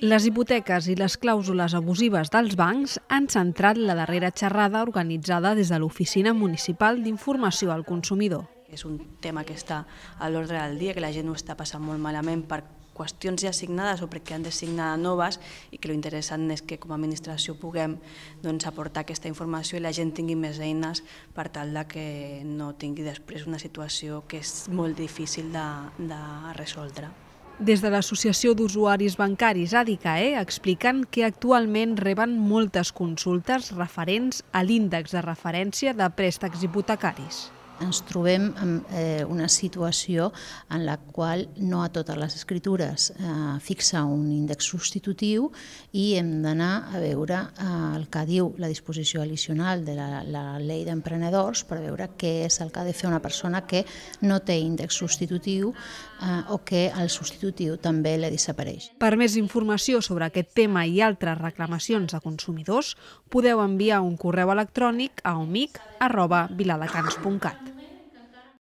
Les hipoteques i les clàusules abusives dels bancs han centrat la darrera xerrada organitzada des de l'Oficina Municipal d'Informació al Consumidor. És un tema que està a l'ordre del dia, que la gent ho està passant molt malament per qüestions ja assignades o perquè han de signar noves i que l'interessant és que com a administració puguem doncs, aportar aquesta informació i la gent tingui més eines per tal de que no tingui després una situació que és molt difícil de, de resoldre. Des de l'Associació d'Usuaris Bancaris, ADICAE, eh, expliquen que actualment reben moltes consultes referents a l'índex de referència de préstecs hipotecaris ens trobem en eh, una situació en la qual no a totes les escritures eh, fixa un índex substitutiu i hem d'anar a veure eh, el que diu la disposició addicional de la, la llei d'emprenedors per veure què és el que ha de fer una persona que no té índex substitutiu eh, o que el substitutiu també li desapareix. Per més informació sobre aquest tema i altres reclamacions a consumidors, podeu enviar un correu electrònic a omic.viladecans.cat.